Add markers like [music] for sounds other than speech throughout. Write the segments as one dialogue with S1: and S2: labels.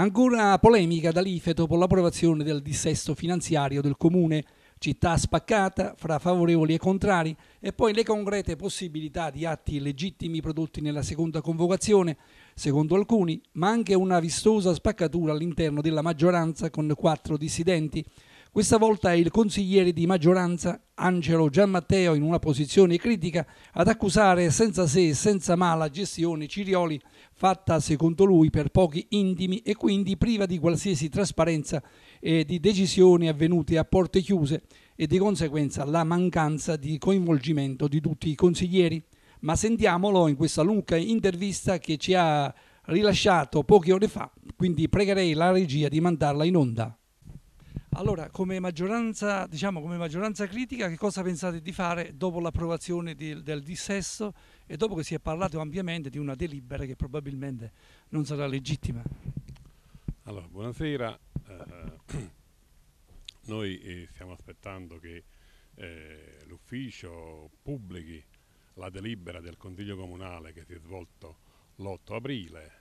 S1: Ancora polemica dall'IFE dopo l'approvazione del dissesto finanziario del comune, città spaccata fra favorevoli e contrari e poi le concrete possibilità di atti legittimi prodotti nella seconda convocazione, secondo alcuni, ma anche una vistosa spaccatura all'interno della maggioranza con quattro dissidenti questa volta è il consigliere di maggioranza Angelo Gianmatteo in una posizione critica ad accusare senza se e senza ma la gestione Cirioli fatta secondo lui per pochi intimi e quindi priva di qualsiasi trasparenza e di decisioni avvenute a porte chiuse e di conseguenza la mancanza di coinvolgimento di tutti i consiglieri. Ma sentiamolo in questa lunga intervista che ci ha rilasciato poche ore fa, quindi pregherei la regia di mandarla in onda. Allora, come maggioranza, diciamo, come maggioranza, critica, che cosa pensate di fare dopo l'approvazione del dissesto e dopo che si è parlato ampiamente di una delibera che probabilmente non sarà legittima?
S2: Allora, buonasera. Eh, [clears throat] noi eh, stiamo aspettando che eh, l'ufficio pubblichi la delibera del Consiglio Comunale che si è svolto l'8 aprile,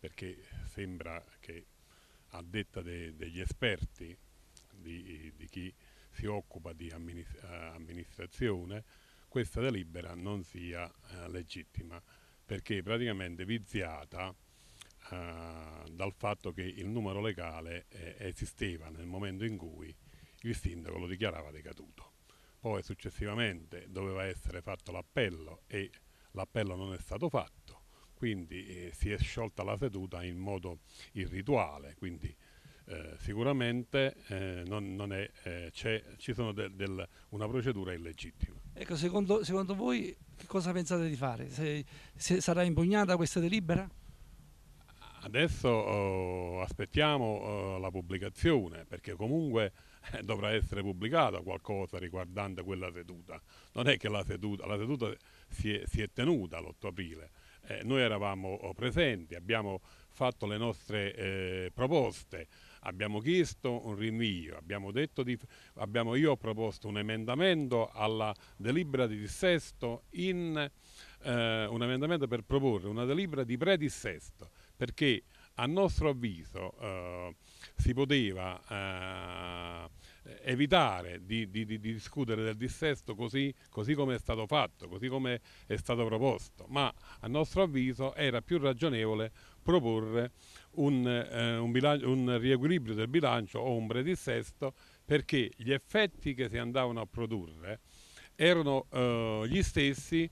S2: perché sembra che a detta de, degli esperti di, di chi si occupa di amministrazione, questa delibera non sia eh, legittima, perché praticamente viziata eh, dal fatto che il numero legale eh, esisteva nel momento in cui il sindaco lo dichiarava decaduto. Poi successivamente doveva essere fatto l'appello e l'appello non è stato fatto, quindi eh, si è sciolta la seduta in modo irrituale, quindi eh, sicuramente eh, non, non è, eh, ci sono del, del, una procedura illegittima.
S1: Ecco, secondo, secondo, voi che cosa pensate di fare? Se, se sarà impugnata questa delibera?
S2: Adesso oh, aspettiamo oh, la pubblicazione perché comunque eh, dovrà essere pubblicata qualcosa riguardante quella seduta. Non è che la seduta, la seduta si, è, si, è, tenuta l'8 aprile, eh, noi eravamo oh, presenti, abbiamo fatto le nostre eh, proposte, abbiamo chiesto un rinvio, abbiamo detto di, abbiamo, io ho proposto un emendamento alla delibera di dissesto, in, eh, un emendamento per proporre una delibera di predissesto, perché a nostro avviso eh, si poteva eh, evitare di, di, di, discutere del dissesto così, così, come è stato fatto, così come è stato proposto, ma a nostro avviso era più ragionevole proporre un, eh, un, bilancio, un riequilibrio del bilancio o un predissesto perché gli effetti che si andavano a produrre erano eh, gli stessi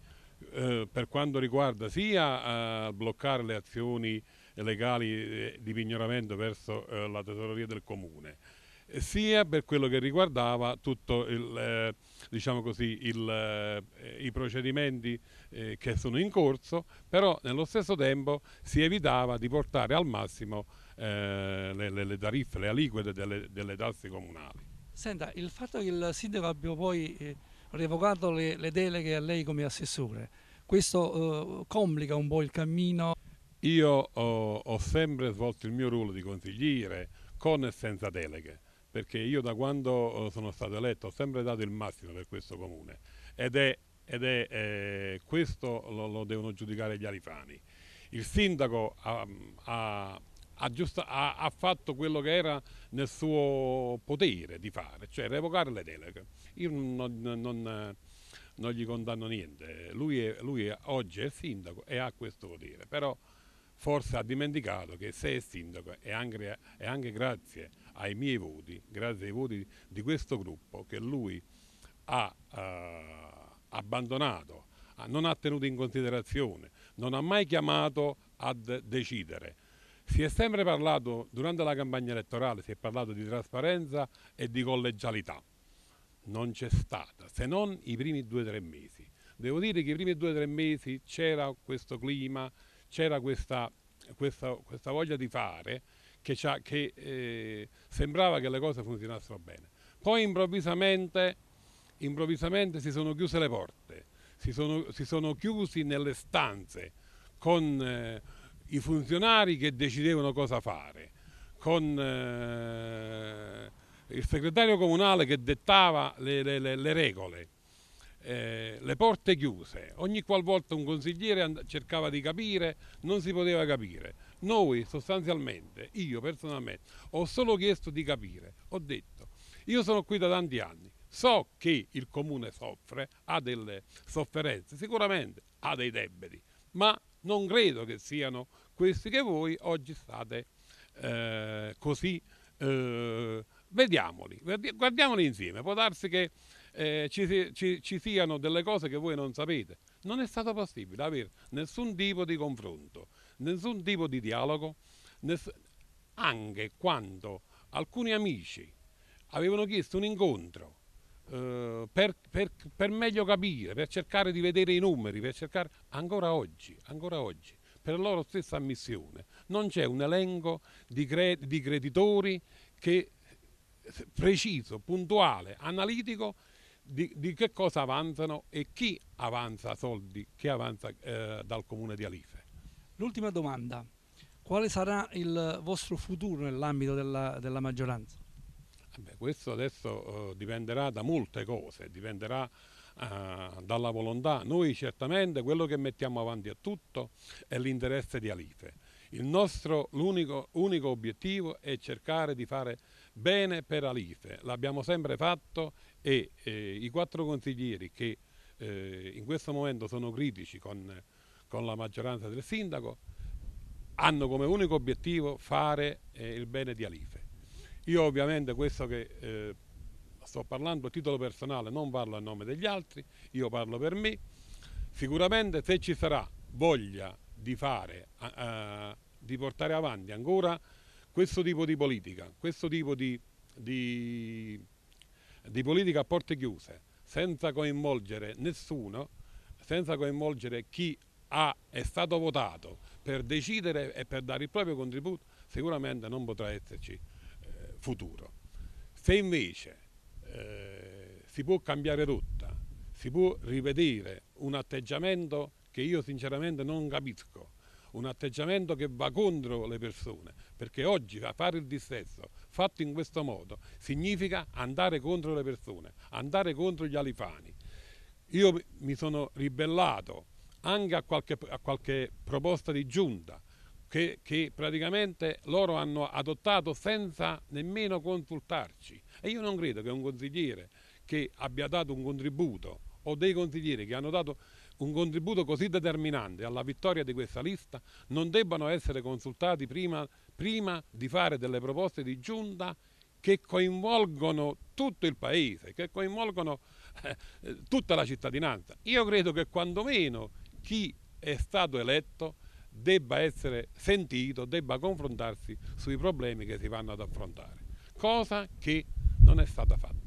S2: eh, per quanto riguarda sia eh, bloccare le azioni legali eh, di pignoramento verso eh, la tesoreria del comune, eh, sia per quello che riguardava tutto il, eh, diciamo così, il, eh, i procedimenti eh, che sono in corso, però nello stesso tempo si evitava di portare al massimo eh, le, le, tariffe, le aliquote delle, delle, tasse comunali.
S1: Senta, il fatto che il sindaco abbia poi eh, revocato le, le, deleghe a lei come assessore, questo complica un po' il cammino? Io ho, ho sempre svolto il mio ruolo
S2: di consigliere con e senza deleghe perché io da quando eh, sono stato eletto ho sempre dato il massimo per questo comune ed è, ed è eh, questo lo, lo, devono giudicare gli arifani. Il sindaco ha, ha, ha, giusta, ha, fatto quello che era nel suo potere di fare, cioè revocare le deleghe. Io non, non, non gli condanno niente, lui, è, lui è, oggi è sindaco e ha questo potere, però Forse ha dimenticato che se è sindaco è anche, è anche grazie ai miei voti, grazie ai voti di questo gruppo che lui ha eh, abbandonato, non ha tenuto in considerazione, non ha mai chiamato a decidere. Si è sempre parlato, durante la campagna elettorale, si è parlato di trasparenza e di collegialità. Non c'è stata, se non i primi due o tre mesi. Devo dire che i primi due o tre mesi c'era questo clima c'era questa, questa, questa, voglia di fare che, che eh, sembrava che le cose funzionassero bene. Poi improvvisamente, improvvisamente si sono chiuse le porte, si sono, si sono chiusi nelle stanze con eh, i funzionari che decidevano cosa fare, con eh, il segretario comunale che dettava le, le, le, le regole eh, le porte chiuse, ogni qualvolta un consigliere cercava di capire non si poteva capire. Noi sostanzialmente, io personalmente, ho solo chiesto di capire, ho detto, io sono qui da tanti anni, so che il comune soffre, ha delle sofferenze, sicuramente ha dei debiti, ma non credo che siano questi che voi oggi state eh, così... Eh, vediamoli, guardiamoli insieme, può darsi che eh, ci, ci, ci, siano delle cose che voi non sapete. Non è stato possibile avere nessun tipo di confronto, nessun tipo di dialogo, ness... anche quando alcuni amici avevano chiesto un incontro eh, per, per, per, meglio capire, per cercare di vedere i numeri, per cercare ancora oggi, ancora oggi per loro stessa ammissione, non c'è un elenco di, cre di creditori che preciso, puntuale, analitico di, di che cosa avanzano e chi avanza soldi, chi avanza eh, dal comune di Alife.
S1: L'ultima domanda, quale sarà il vostro futuro nell'ambito della, della maggioranza?
S2: Eh beh, questo adesso eh, dipenderà da molte cose, dipenderà eh, dalla volontà. Noi certamente quello che mettiamo avanti a tutto è l'interesse di Alife. Il nostro unico, unico obiettivo è cercare di fare bene per Alife, l'abbiamo sempre fatto e eh, i quattro consiglieri che eh, in questo momento sono critici con, con, la maggioranza del sindaco hanno come unico obiettivo fare eh, il bene di Alife. Io ovviamente questo che eh, sto parlando a titolo personale non parlo a nome degli altri, io parlo per me. Sicuramente se ci sarà voglia di fare, di portare avanti ancora questo tipo di politica, questo tipo di, di, di politica a porte chiuse, senza coinvolgere nessuno, senza coinvolgere chi ha, è stato votato per decidere e per dare il proprio contributo, sicuramente non potrà esserci eh, futuro. Se invece eh, si può cambiare rotta, si può rivedere un atteggiamento che io sinceramente non capisco, un atteggiamento che va contro le persone, perché oggi fare il dissesto fatto in questo modo significa andare contro le persone, andare contro gli alifani. Io mi sono ribellato anche a qualche, a qualche proposta di giunta che, che, praticamente loro hanno adottato senza nemmeno consultarci. E io non credo che un consigliere che abbia dato un contributo o dei consiglieri che hanno dato un contributo così determinante alla vittoria di questa lista non debbano essere consultati prima, prima di fare delle proposte di giunta che coinvolgono tutto il paese, che coinvolgono eh, tutta la cittadinanza. Io credo che quantomeno chi è stato eletto debba essere sentito, debba confrontarsi sui problemi che si vanno ad affrontare, cosa che non è stata fatta.